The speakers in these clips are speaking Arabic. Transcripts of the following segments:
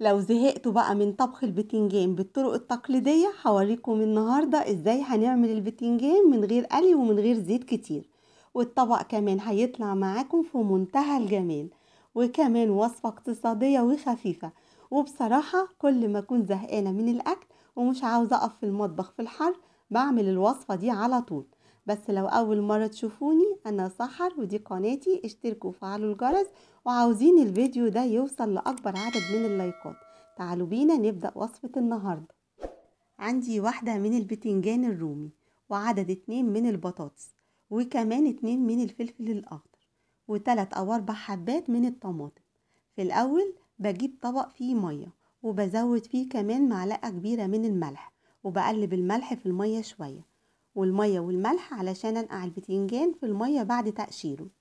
لو زهقتوا بقى من طبخ البتنجان بالطرق التقليدية هوريكم النهاردة ازاي هنعمل البتنجان من غير قلي ومن غير زيت كتير والطبق كمان هيطلع معاكم في منتهى الجمال وكمان وصفة اقتصادية وخفيفة وبصراحة كل ما أكون زهقانة من الأكل ومش عاوزة أقف في المطبخ في الحر بعمل الوصفة دي على طول بس لو أول مرة تشوفوني أنا سحر ودي قناتي اشتركوا وفعلوا الجرس وعاوزين الفيديو ده يوصل لأكبر عدد من اللايكات تعالوا بينا نبدأ وصفة النهاردة عندي واحدة من البتنجان الرومي وعدد اتنين من البطاطس وكمان اتنين من الفلفل الأخضر وتلات أو أربع حبات من الطماطم في الأول بجيب طبق فيه مية وبزود فيه كمان معلقة كبيرة من الملح وبقلب الملح في المية شوية والمية والملح علشان أنقع البتنجان في المية بعد تقشيره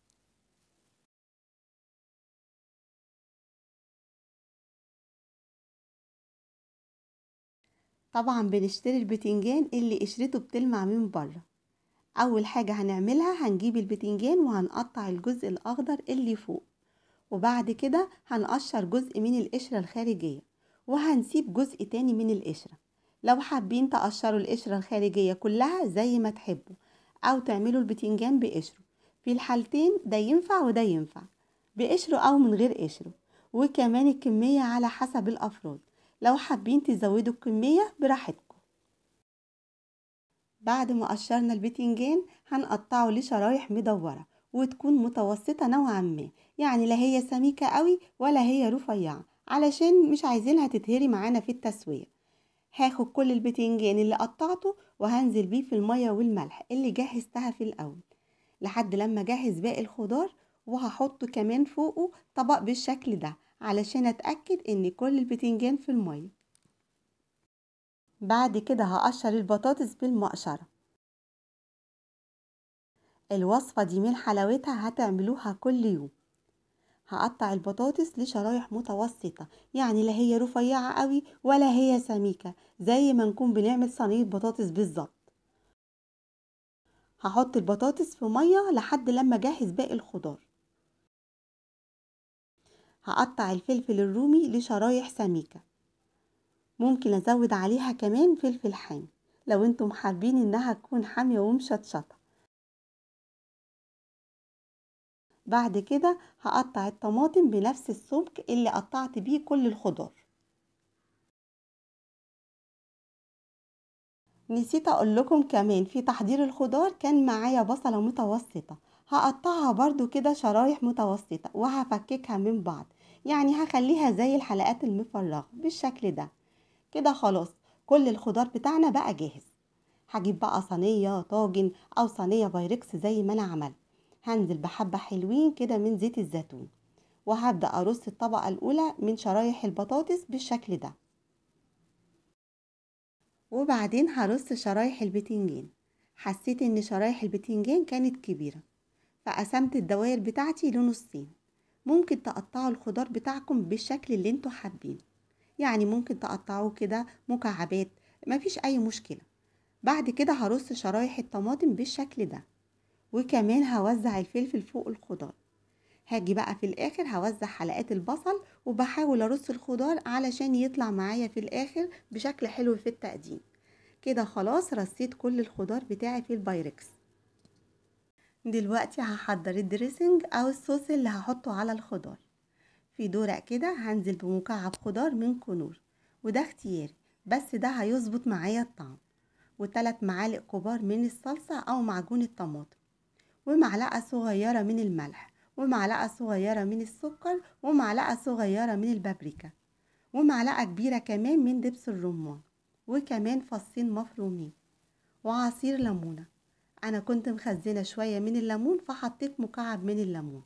طبعا بنشتري البتنجان اللي قشرته بتلمع من بره اول حاجة هنعملها هنجيب البتنجان وهنقطع الجزء الاخضر اللي فوق وبعد كده هنقشر جزء من القشرة الخارجية وهنسيب جزء تاني من القشرة لو حابين تقشروا القشرة الخارجية كلها زي ما تحبوا أو تعملوا البتنجان بقشره في الحالتين ده ينفع وده ينفع بقشره أو من غير قشره وكمان الكمية على حسب الأفراد لو حابين تزودوا الكمية براحتكم بعد ما قشرنا البتنجان هنقطعه لشرايح مدورة وتكون متوسطة نوعا ما يعني لا هي سميكة قوي ولا هي رفيعة علشان مش عايزينها تتهري معانا في التسوية هاخد كل البتنجان اللي قطعته وهنزل بيه في المية والملح اللي جهزتها في الأول لحد لما اجهز باقي الخضار وهحط كمان فوقه طبق بالشكل ده علشان أتأكد إن كل البتنجان في المية بعد كده هقشر البطاطس بالمقشرة الوصفة دي من حلاوتها هتعملوها كل يوم هقطع البطاطس لشرايح متوسطة يعني لا هي رفيعة قوي ولا هي سميكة زي ما نكون بنعمل صينية بطاطس بالظبط هحط البطاطس في مية لحد لما اجهز باقي الخضار هقطع الفلفل الرومي لشرايح سميكة ممكن أزود عليها كمان فلفل حامي لو انتم حابين انها تكون حامية ومشطشطة بعد كده هقطع الطماطم بنفس السمك اللي قطعت بيه كل الخضار نسيت اقول لكم كمان في تحضير الخضار كان معايا بصلة متوسطة هقطعها برضو كده شرايح متوسطة وهفككها من بعض يعني هخليها زي الحلقات المفرغة بالشكل ده كده خلاص كل الخضار بتاعنا بقى جاهز هجيب بقى صينية طاجن أو صينية بايركس زي ما أنا عملت هنزل بحبة حلوين كده من زيت الزيتون وهبدأ أرص الطبقة الأولى من شرايح البطاطس بالشكل ده وبعدين هرص شرايح البتنجان حسيت إن شرايح البتنجان كانت كبيرة فقسمت الدوائر بتاعتي لنصين ممكن تقطعوا الخضار بتاعكم بالشكل اللي انتوا حابين يعني ممكن تقطعوه كده مكعبات مفيش اي مشكلة بعد كده هرص شرايح الطماطم بالشكل ده وكمان هوزع الفلفل فوق الخضار هاجي بقى في الاخر هوزع حلقات البصل وبحاول ارص الخضار علشان يطلع معايا في الاخر بشكل حلو في التقديم كده خلاص رصيت كل الخضار بتاعي في البايركس دلوقتي هحضر الدريسنج او الصوص اللي هحطه على الخضار في دورق كده هنزل بمكعب خضار من كنور وده اختياري بس ده هيظبط معايا الطعم وتلات معالق كبار من الصلصة او معجون الطماطم ومعلقة صغيرة من الملح ومعلقة صغيرة من السكر ومعلقة صغيرة من البابريكا ومعلقة كبيرة كمان من دبس الرمان وكمان فصين مفرومين وعصير ليمونه انا كنت مخزنه شويه من الليمون فحطيت مكعب من الليمون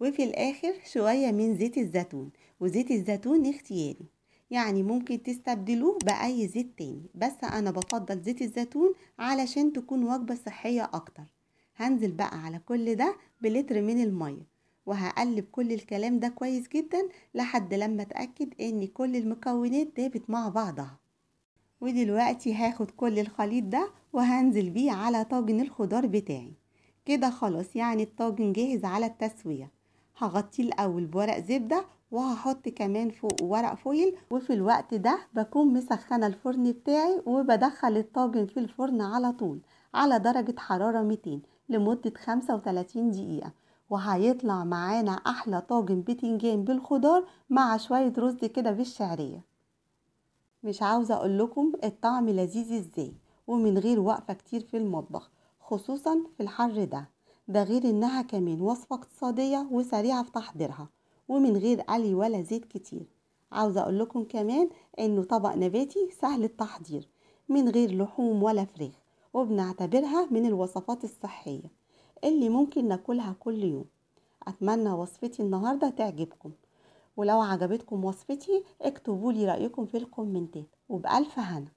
وفي الاخر شويه من زيت الزيتون وزيت الزيتون اختياري يعني ممكن تستبدلوه باي زيت تاني بس انا بفضل زيت الزيتون علشان تكون وجبه صحيه اكتر هنزل بقى على كل ده بلتر من الميه وهقلب كل الكلام ده كويس جدا لحد لما اتاكد ان كل المكونات دابت مع بعضها ودلوقتي هاخد كل الخليط ده وهنزل بيه على طاجن الخضار بتاعي كده خلاص يعني الطاجن جاهز على التسوية هغطيه الأول بورق زبدة وهحط كمان فوق ورق فويل وفي الوقت ده بكون مسخنة الفرن بتاعي وبدخل الطاجن في الفرن على طول على درجة حرارة 200 لمدة 35 دقيقة وهيطلع معانا أحلى طاجن بتنجان بالخضار مع شوية رز كده بالشعرية مش عاوزة اقول لكم الطعم لذيذ ازاي ومن غير وقفة كتير في المطبخ خصوصا في الحر ده ده غير انها كمان وصفة اقتصادية وسريعة في تحضيرها ومن غير قلي ولا زيت كتير عاوزة اقول لكم كمان انه طبق نباتي سهل التحضير من غير لحوم ولا فراخ وبنعتبرها من الوصفات الصحية اللي ممكن ناكلها كل يوم أتمنى وصفتي النهاردة تعجبكم ولو عجبتكم وصفتي اكتبوا لي رأيكم في الكومنتات وبألف هنا